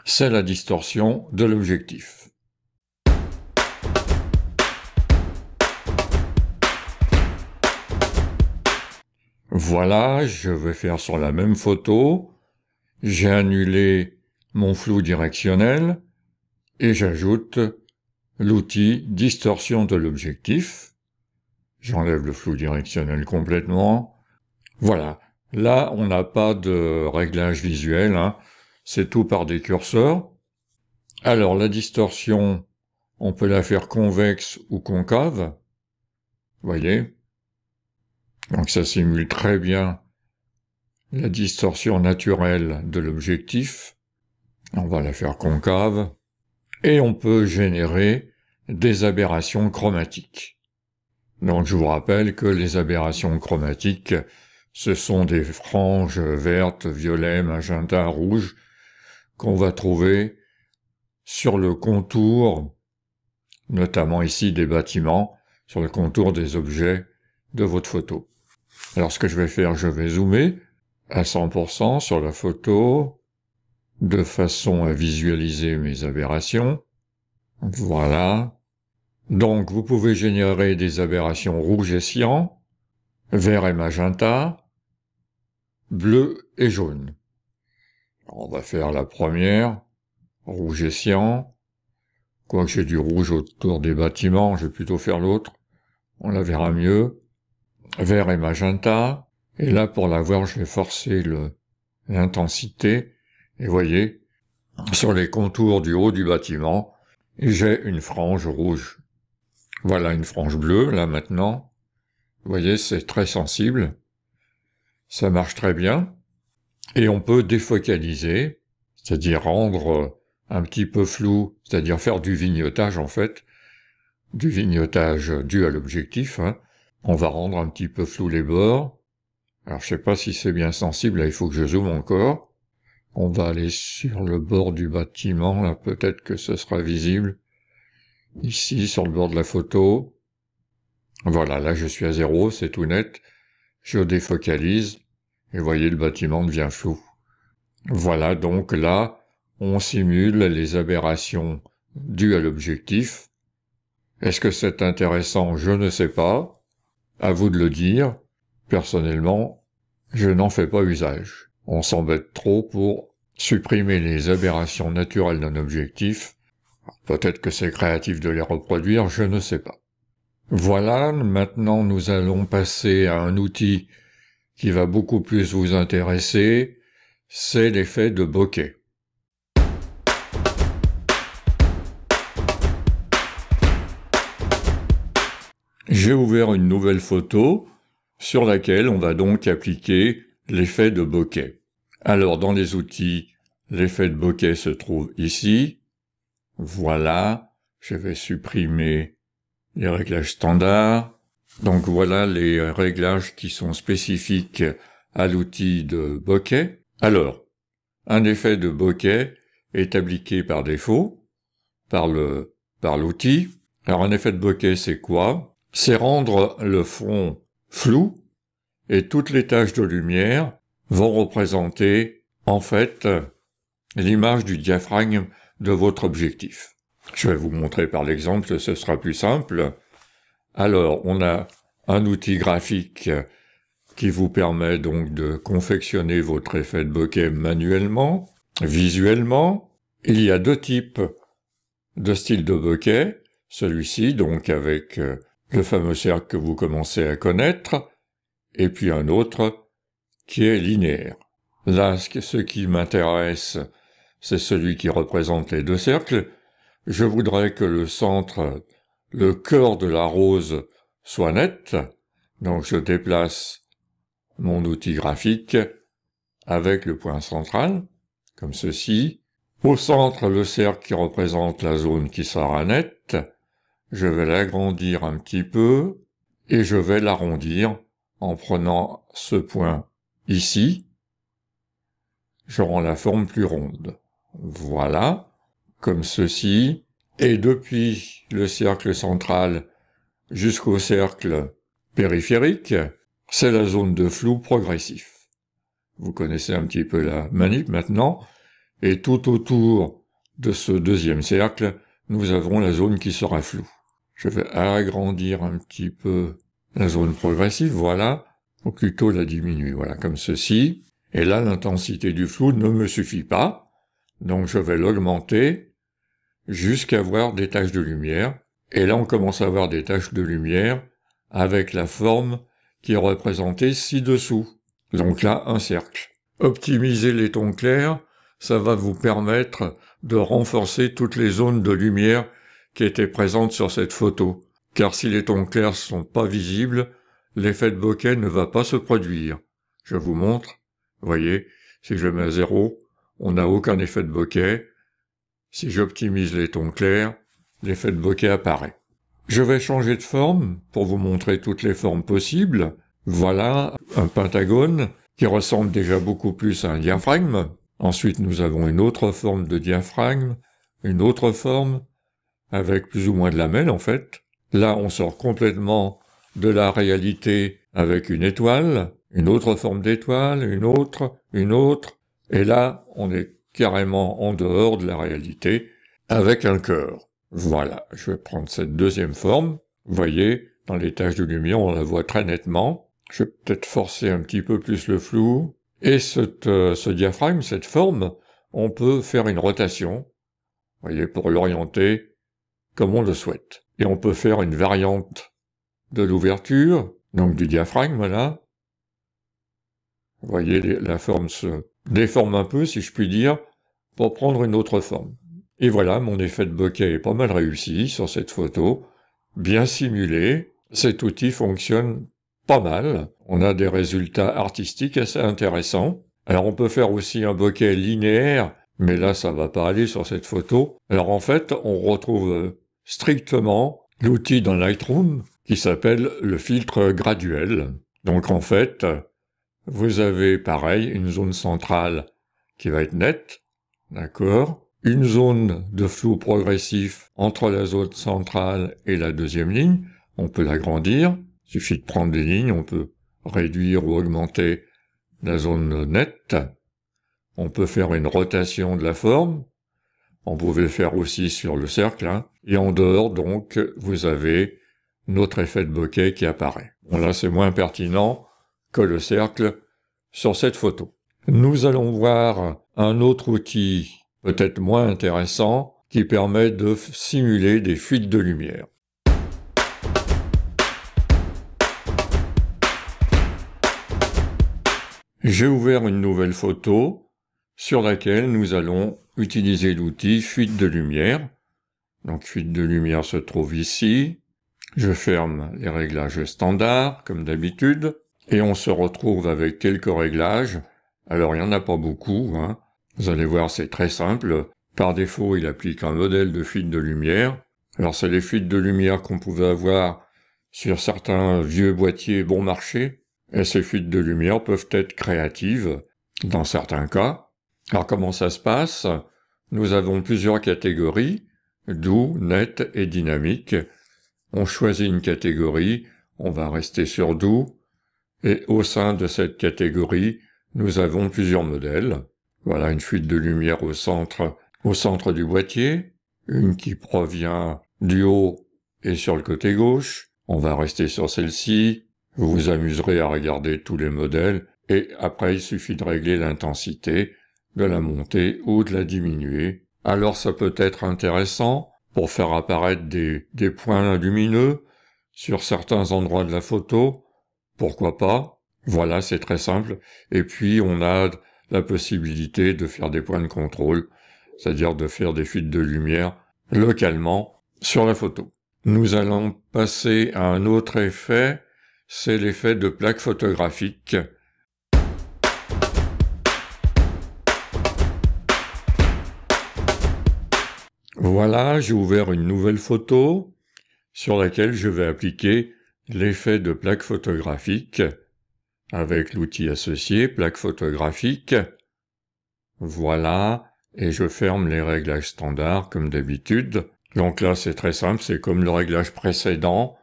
c'est la distorsion de l'objectif. Voilà, je vais faire sur la même photo, j'ai annulé mon flou directionnel, et j'ajoute l'outil distorsion de l'objectif. J'enlève le flou directionnel complètement. Voilà. Là, on n'a pas de réglage visuel, hein. c'est tout par des curseurs. Alors, la distorsion, on peut la faire convexe ou concave. Voyez donc ça simule très bien la distorsion naturelle de l'objectif. On va la faire concave. Et on peut générer des aberrations chromatiques. Donc je vous rappelle que les aberrations chromatiques, ce sont des franges vertes, violets, magenta, rouges, qu'on va trouver sur le contour, notamment ici des bâtiments, sur le contour des objets de votre photo. Alors ce que je vais faire, je vais zoomer à 100% sur la photo, de façon à visualiser mes aberrations. Voilà. Donc vous pouvez générer des aberrations rouge et cyan, vert et magenta, bleu et jaune. On va faire la première, rouge et cyan. Quoique j'ai du rouge autour des bâtiments, je vais plutôt faire l'autre. On la verra mieux vert et magenta, et là pour voir, je vais forcer l'intensité, et voyez, sur les contours du haut du bâtiment, j'ai une frange rouge. Voilà une frange bleue, là maintenant. Vous voyez, c'est très sensible. Ça marche très bien. Et on peut défocaliser, c'est-à-dire rendre euh, un petit peu flou, c'est-à-dire faire du vignotage en fait, du vignotage dû à l'objectif, hein, on va rendre un petit peu flou les bords. Alors je sais pas si c'est bien sensible, là il faut que je zoome encore. On va aller sur le bord du bâtiment, là peut-être que ce sera visible. Ici, sur le bord de la photo. Voilà, là je suis à zéro, c'est tout net. Je défocalise, et voyez le bâtiment devient flou. Voilà donc là, on simule les aberrations dues à l'objectif. Est-ce que c'est intéressant Je ne sais pas. À vous de le dire, personnellement, je n'en fais pas usage. On s'embête trop pour supprimer les aberrations naturelles d'un objectif. Peut-être que c'est créatif de les reproduire, je ne sais pas. Voilà, maintenant nous allons passer à un outil qui va beaucoup plus vous intéresser, c'est l'effet de bokeh. J'ai ouvert une nouvelle photo sur laquelle on va donc appliquer l'effet de bokeh. Alors dans les outils, l'effet de bokeh se trouve ici. Voilà, je vais supprimer les réglages standards. Donc voilà les réglages qui sont spécifiques à l'outil de bokeh. Alors, un effet de bokeh est appliqué par défaut par le par l'outil. Alors un effet de bokeh c'est quoi c'est rendre le fond flou et toutes les taches de lumière vont représenter, en fait, l'image du diaphragme de votre objectif. Je vais vous montrer par l'exemple, ce sera plus simple. Alors, on a un outil graphique qui vous permet donc de confectionner votre effet de bokeh manuellement, visuellement. Il y a deux types de styles de bokeh, celui-ci donc avec euh, le fameux cercle que vous commencez à connaître, et puis un autre qui est linéaire. Là, ce qui m'intéresse, c'est celui qui représente les deux cercles. Je voudrais que le centre, le cœur de la rose, soit net, donc je déplace mon outil graphique avec le point central, comme ceci. Au centre, le cercle qui représente la zone qui sera nette, je vais l'agrandir un petit peu et je vais l'arrondir en prenant ce point ici. Je rends la forme plus ronde. Voilà, comme ceci. Et depuis le cercle central jusqu'au cercle périphérique, c'est la zone de flou progressif. Vous connaissez un petit peu la manip maintenant. Et tout autour de ce deuxième cercle, nous avons la zone qui sera floue je vais agrandir un petit peu la zone progressive, voilà, ou plutôt la diminuer, voilà, comme ceci. Et là, l'intensité du flou ne me suffit pas, donc je vais l'augmenter jusqu'à voir des taches de lumière. Et là, on commence à voir des taches de lumière avec la forme qui est représentée ci-dessous. Donc là, un cercle. Optimiser les tons clairs, ça va vous permettre de renforcer toutes les zones de lumière qui était présente sur cette photo, car si les tons clairs sont pas visibles, l'effet de bokeh ne va pas se produire. Je vous montre. Voyez, si je mets à zéro, on n'a aucun effet de bokeh. Si j'optimise les tons clairs, l'effet de bokeh apparaît. Je vais changer de forme pour vous montrer toutes les formes possibles. Voilà un pentagone qui ressemble déjà beaucoup plus à un diaphragme. Ensuite, nous avons une autre forme de diaphragme, une autre forme, avec plus ou moins de lamelles en fait. Là, on sort complètement de la réalité avec une étoile, une autre forme d'étoile, une autre, une autre, et là, on est carrément en dehors de la réalité avec un cœur. Voilà, je vais prendre cette deuxième forme. Vous voyez, dans les taches de lumière, on la voit très nettement. Je vais peut-être forcer un petit peu plus le flou. Et euh, ce diaphragme, cette forme, on peut faire une rotation. Vous voyez, pour l'orienter comme on le souhaite. Et on peut faire une variante de l'ouverture, donc du diaphragme là. Vous voyez, la forme se déforme un peu, si je puis dire, pour prendre une autre forme. Et voilà, mon effet de bokeh est pas mal réussi sur cette photo, bien simulé. Cet outil fonctionne pas mal. On a des résultats artistiques assez intéressants. Alors on peut faire aussi un bokeh linéaire, mais là ça va pas aller sur cette photo. Alors en fait, on retrouve euh, strictement l'outil dans Lightroom qui s'appelle le filtre graduel. Donc en fait, vous avez pareil une zone centrale qui va être nette, d'accord Une zone de flou progressif entre la zone centrale et la deuxième ligne, on peut l'agrandir, suffit de prendre des lignes, on peut réduire ou augmenter la zone nette. On peut faire une rotation de la forme, on pouvait le faire aussi sur le cercle. Hein. Et en dehors, donc, vous avez notre effet de bokeh qui apparaît. Bon, là, c'est moins pertinent que le cercle sur cette photo. Nous allons voir un autre outil, peut-être moins intéressant, qui permet de simuler des fuites de lumière. J'ai ouvert une nouvelle photo sur laquelle nous allons utiliser l'outil fuite de lumière. Donc fuite de lumière se trouve ici. Je ferme les réglages standards, comme d'habitude, et on se retrouve avec quelques réglages. Alors il n'y en a pas beaucoup, hein. vous allez voir c'est très simple. Par défaut il applique un modèle de fuite de lumière. Alors c'est les fuites de lumière qu'on pouvait avoir sur certains vieux boîtiers bon marché, et ces fuites de lumière peuvent être créatives dans certains cas, alors comment ça se passe Nous avons plusieurs catégories, doux, net et dynamique. On choisit une catégorie, on va rester sur doux, et au sein de cette catégorie, nous avons plusieurs modèles. Voilà une fuite de lumière au centre, au centre du boîtier, une qui provient du haut et sur le côté gauche. On va rester sur celle-ci. Vous vous amuserez à regarder tous les modèles et après il suffit de régler l'intensité de la monter ou de la diminuer. Alors ça peut être intéressant pour faire apparaître des, points lumineux sur certains endroits de la photo. Pourquoi pas Voilà, c'est très simple. Et puis on a la possibilité de faire des points de contrôle, c'est-à-dire de faire des fuites de lumière localement sur la photo. Nous allons passer à un autre effet, c'est l'effet de plaque photographique. Voilà, j'ai ouvert une nouvelle photo sur laquelle je vais appliquer l'effet de plaque photographique avec l'outil associé plaque photographique. Voilà, et je ferme les réglages standards comme d'habitude. Donc là c'est très simple, c'est comme le réglage précédent,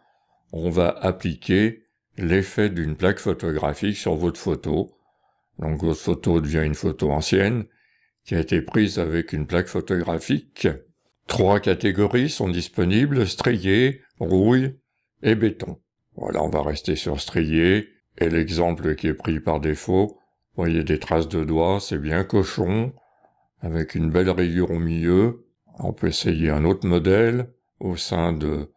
on va appliquer l'effet d'une plaque photographique sur votre photo. Donc votre photo devient une photo ancienne qui a été prise avec une plaque photographique. Trois catégories sont disponibles, strié, rouille et béton. Voilà, on va rester sur strié, et l'exemple qui est pris par défaut, voyez des traces de doigts, c'est bien cochon, avec une belle rayure au milieu. On peut essayer un autre modèle au sein de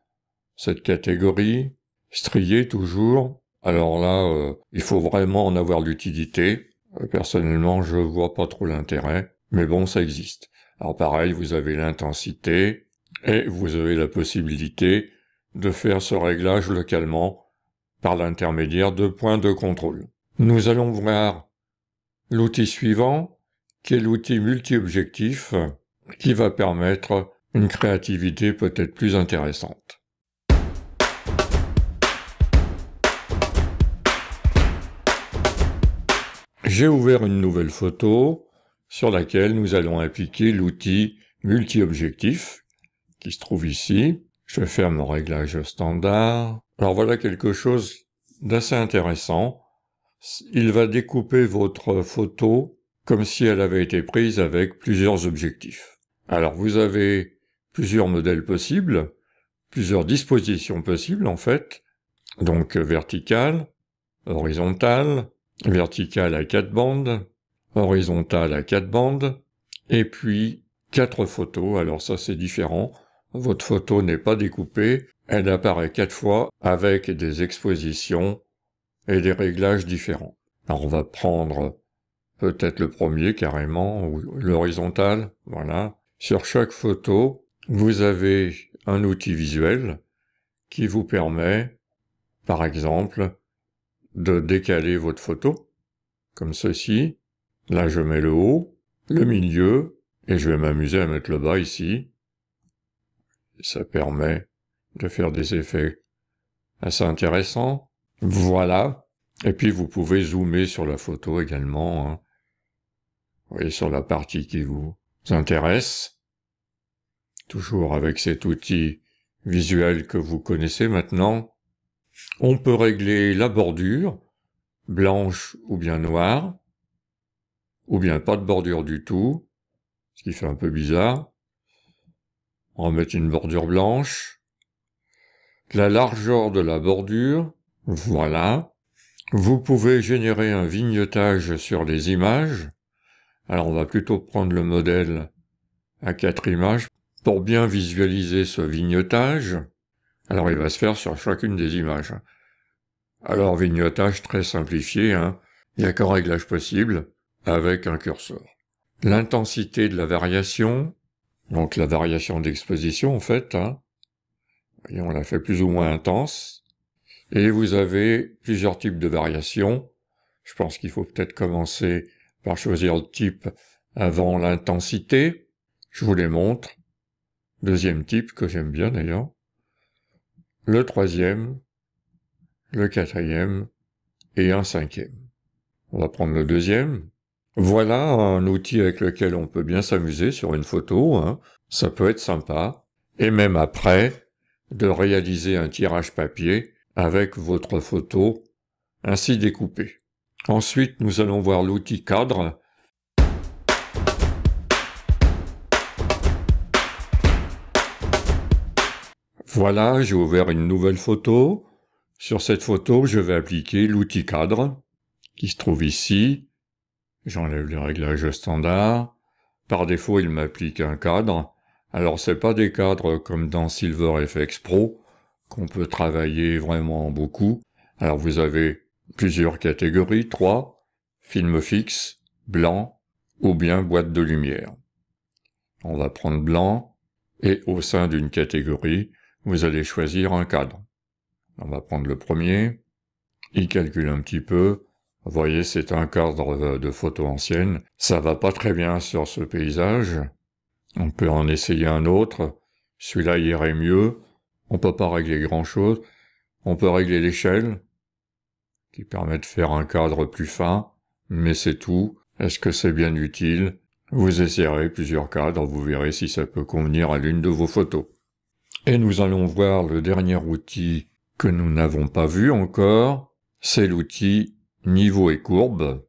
cette catégorie. Strié toujours. Alors là, euh, il faut vraiment en avoir l'utilité. Euh, personnellement, je vois pas trop l'intérêt, mais bon, ça existe. Alors pareil, vous avez l'intensité et vous avez la possibilité de faire ce réglage localement par l'intermédiaire de points de contrôle. Nous allons voir l'outil suivant, qui est l'outil multi-objectif, qui va permettre une créativité peut-être plus intéressante. J'ai ouvert une nouvelle photo sur laquelle nous allons appliquer l'outil multi-objectif qui se trouve ici. Je faire mon réglage standard. Alors voilà quelque chose d'assez intéressant. Il va découper votre photo comme si elle avait été prise avec plusieurs objectifs. Alors vous avez plusieurs modèles possibles, plusieurs dispositions possibles en fait, donc verticale, horizontale, verticale à quatre bandes, horizontale à quatre bandes, et puis quatre photos, alors ça c'est différent, votre photo n'est pas découpée, elle apparaît quatre fois avec des expositions et des réglages différents. Alors on va prendre peut-être le premier carrément, ou l'horizontal, voilà. Sur chaque photo, vous avez un outil visuel qui vous permet, par exemple, de décaler votre photo, comme ceci, Là, je mets le haut, le milieu, et je vais m'amuser à mettre le bas ici. Ça permet de faire des effets assez intéressants. Voilà. Et puis, vous pouvez zoomer sur la photo également. Hein. Vous voyez, sur la partie qui vous intéresse. Toujours avec cet outil visuel que vous connaissez maintenant. On peut régler la bordure, blanche ou bien noire ou bien pas de bordure du tout, ce qui fait un peu bizarre. On va mettre une bordure blanche. La largeur de la bordure, voilà. Vous pouvez générer un vignotage sur les images. Alors on va plutôt prendre le modèle à quatre images pour bien visualiser ce vignotage. Alors il va se faire sur chacune des images. Alors vignotage très simplifié, hein. il n'y a qu'un réglage possible, avec un curseur. L'intensité de la variation, donc la variation d'exposition en fait, hein, et on la fait plus ou moins intense, et vous avez plusieurs types de variations. Je pense qu'il faut peut-être commencer par choisir le type avant l'intensité. Je vous les montre. Deuxième type que j'aime bien d'ailleurs. Le troisième, le quatrième et un cinquième. On va prendre le deuxième. Voilà un outil avec lequel on peut bien s'amuser sur une photo, hein. ça peut être sympa, et même après, de réaliser un tirage papier avec votre photo ainsi découpée. Ensuite, nous allons voir l'outil cadre. Voilà, j'ai ouvert une nouvelle photo. Sur cette photo, je vais appliquer l'outil cadre qui se trouve ici J'enlève les réglages standards. Par défaut, il m'applique un cadre. Alors c'est pas des cadres comme dans Silver FX Pro, qu'on peut travailler vraiment beaucoup. Alors vous avez plusieurs catégories, trois, film fixe, blanc, ou bien boîte de lumière. On va prendre blanc, et au sein d'une catégorie, vous allez choisir un cadre. On va prendre le premier, il calcule un petit peu, voyez, c'est un cadre euh, de photo ancienne. Ça va pas très bien sur ce paysage. On peut en essayer un autre. Celui-là irait mieux. On peut pas régler grand chose. On peut régler l'échelle, qui permet de faire un cadre plus fin. Mais c'est tout. Est-ce que c'est bien utile? Vous essayerez plusieurs cadres, vous verrez si ça peut convenir à l'une de vos photos. Et nous allons voir le dernier outil que nous n'avons pas vu encore, c'est l'outil Niveau et courbe.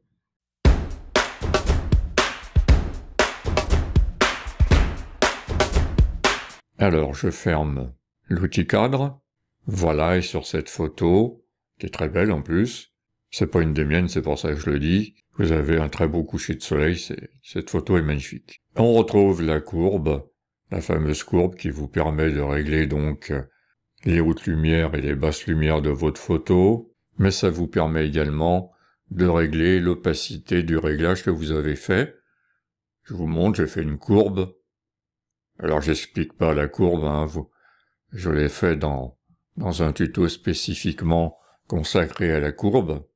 Alors je ferme l'outil cadre. Voilà, et sur cette photo, qui est très belle en plus, c'est pas une des miennes, c'est pour ça que je le dis, vous avez un très beau coucher de soleil, cette photo est magnifique. On retrouve la courbe, la fameuse courbe qui vous permet de régler donc les hautes lumières et les basses lumières de votre photo, mais ça vous permet également de régler l'opacité du réglage que vous avez fait. Je vous montre, j'ai fait une courbe. Alors j'explique pas la courbe, hein, vous, je l'ai fait dans, dans un tuto spécifiquement consacré à la courbe.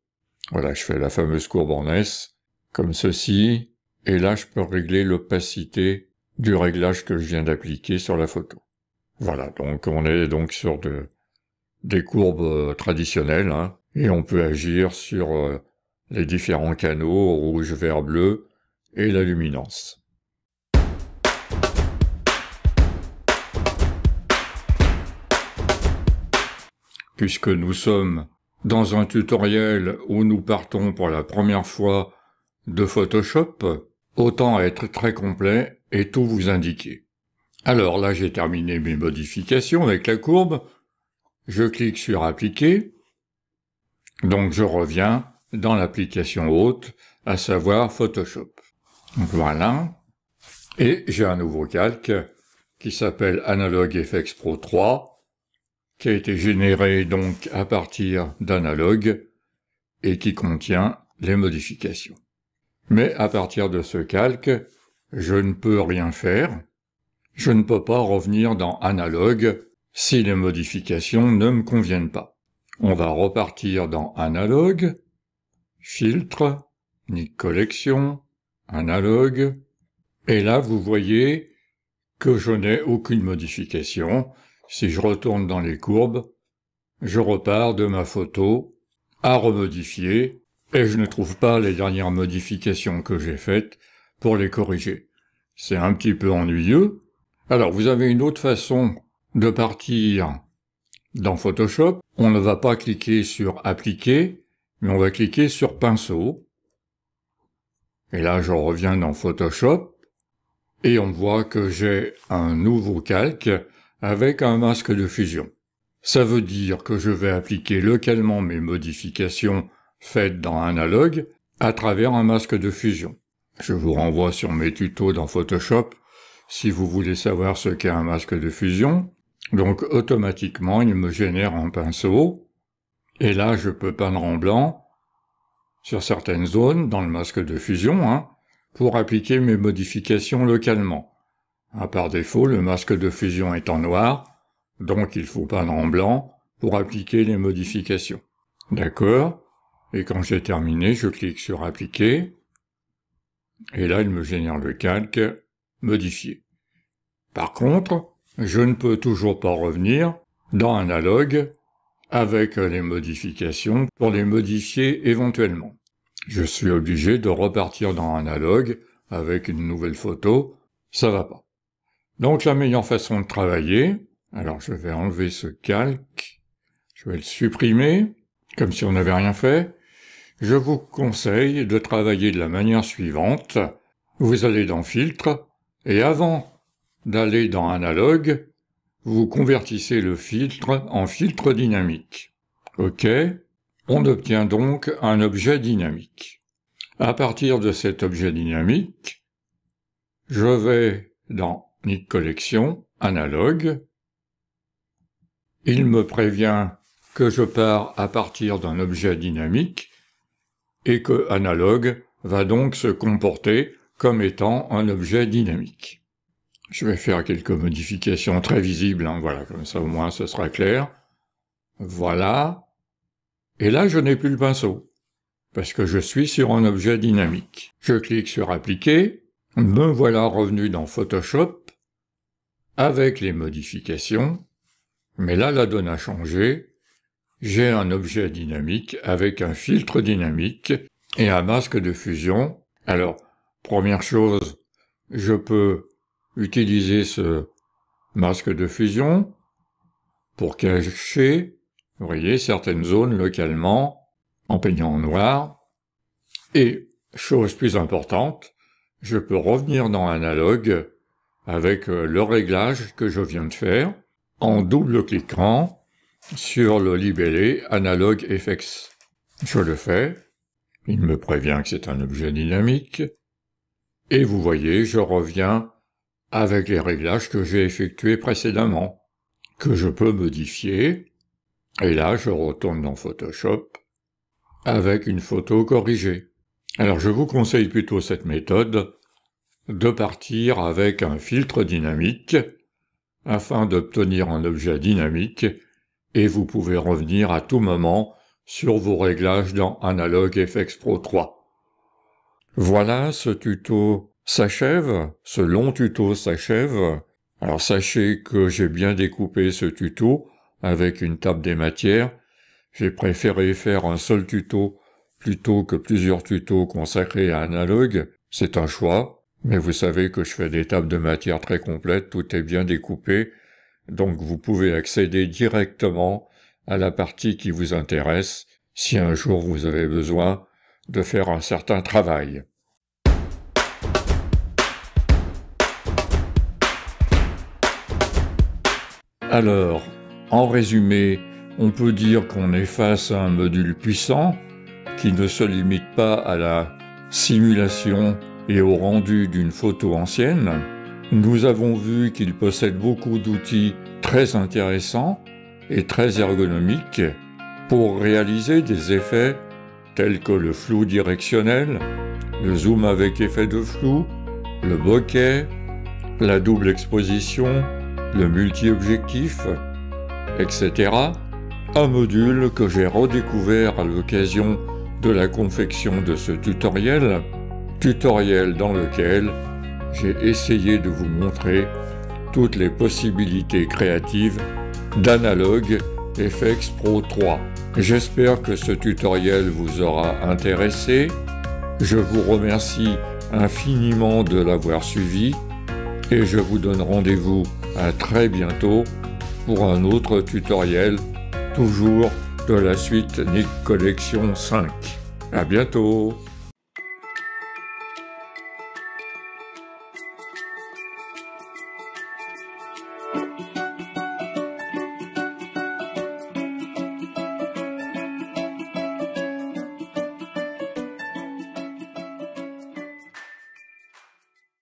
Voilà, je fais la fameuse courbe en S, comme ceci, et là je peux régler l'opacité du réglage que je viens d'appliquer sur la photo. Voilà, donc on est donc sur des courbes euh, traditionnelles, hein, et on peut agir sur euh, les différents canaux rouge, vert, bleu et la luminance. Puisque nous sommes dans un tutoriel où nous partons pour la première fois de Photoshop, autant être très complet et tout vous indiquer. Alors là j'ai terminé mes modifications avec la courbe, je clique sur Appliquer, donc je reviens dans l'application haute, à savoir Photoshop. voilà. Et j'ai un nouveau calque qui s'appelle Analog FX Pro 3, qui a été généré donc à partir d'Analog et qui contient les modifications. Mais à partir de ce calque, je ne peux rien faire. Je ne peux pas revenir dans Analog si les modifications ne me conviennent pas. On va repartir dans analogue, filtre, ni collection, analogue. Et là, vous voyez que je n'ai aucune modification. Si je retourne dans les courbes, je repars de ma photo à remodifier et je ne trouve pas les dernières modifications que j'ai faites pour les corriger. C'est un petit peu ennuyeux. Alors, vous avez une autre façon de partir dans Photoshop, on ne va pas cliquer sur Appliquer, mais on va cliquer sur Pinceau. Et là, je reviens dans Photoshop, et on voit que j'ai un nouveau calque avec un masque de fusion. Ça veut dire que je vais appliquer localement mes modifications faites dans Analogue à travers un masque de fusion. Je vous renvoie sur mes tutos dans Photoshop si vous voulez savoir ce qu'est un masque de fusion, donc automatiquement, il me génère un pinceau, et là je peux peindre en blanc sur certaines zones dans le masque de fusion, hein, pour appliquer mes modifications localement. par défaut, le masque de fusion est en noir, donc il faut peindre en blanc pour appliquer les modifications. D'accord Et quand j'ai terminé, je clique sur Appliquer, et là il me génère le calque modifié. Par contre, je ne peux toujours pas revenir dans analogue avec les modifications pour les modifier éventuellement. Je suis obligé de repartir dans un analogue avec une nouvelle photo, ça va pas. Donc la meilleure façon de travailler, alors je vais enlever ce calque, je vais le supprimer, comme si on n'avait rien fait. Je vous conseille de travailler de la manière suivante. Vous allez dans Filtre, et avant d'aller dans analogue, vous convertissez le filtre en filtre dynamique. OK On obtient donc un objet dynamique. À partir de cet objet dynamique, je vais dans Nick Collection, analogue. Il me prévient que je pars à partir d'un objet dynamique et que analogue va donc se comporter comme étant un objet dynamique. Je vais faire quelques modifications très visibles, hein, voilà, comme ça au moins ce sera clair. Voilà. Et là, je n'ai plus le pinceau, parce que je suis sur un objet dynamique. Je clique sur Appliquer, me voilà revenu dans Photoshop, avec les modifications, mais là la donne a changé, j'ai un objet dynamique avec un filtre dynamique et un masque de fusion. Alors, première chose, je peux utiliser ce masque de fusion pour cacher, vous voyez, certaines zones localement en peignant en noir. Et, chose plus importante, je peux revenir dans Analogue avec euh, le réglage que je viens de faire en double-cliquant sur le libellé Analogue FX. Je le fais, il me prévient que c'est un objet dynamique, et vous voyez, je reviens avec les réglages que j'ai effectués précédemment, que je peux modifier, et là je retourne dans Photoshop avec une photo corrigée. Alors je vous conseille plutôt cette méthode de partir avec un filtre dynamique afin d'obtenir un objet dynamique et vous pouvez revenir à tout moment sur vos réglages dans Analog FX Pro 3. Voilà, ce tuto s'achève, ce long tuto s'achève. Alors sachez que j'ai bien découpé ce tuto avec une table des matières. J'ai préféré faire un seul tuto plutôt que plusieurs tutos consacrés à analogue. C'est un choix, mais vous savez que je fais des tables de matières très complètes, tout est bien découpé, donc vous pouvez accéder directement à la partie qui vous intéresse si un jour vous avez besoin de faire un certain travail. Alors, en résumé, on peut dire qu'on est face à un module puissant qui ne se limite pas à la simulation et au rendu d'une photo ancienne. Nous avons vu qu'il possède beaucoup d'outils très intéressants et très ergonomiques pour réaliser des effets tels que le flou directionnel, le zoom avec effet de flou, le bokeh, la double exposition, le multi-objectif, etc. Un module que j'ai redécouvert à l'occasion de la confection de ce tutoriel, tutoriel dans lequel j'ai essayé de vous montrer toutes les possibilités créatives d'Analogue FX Pro 3. J'espère que ce tutoriel vous aura intéressé. Je vous remercie infiniment de l'avoir suivi et je vous donne rendez-vous à très bientôt pour un autre tutoriel, toujours de la suite Nick Collection 5. À bientôt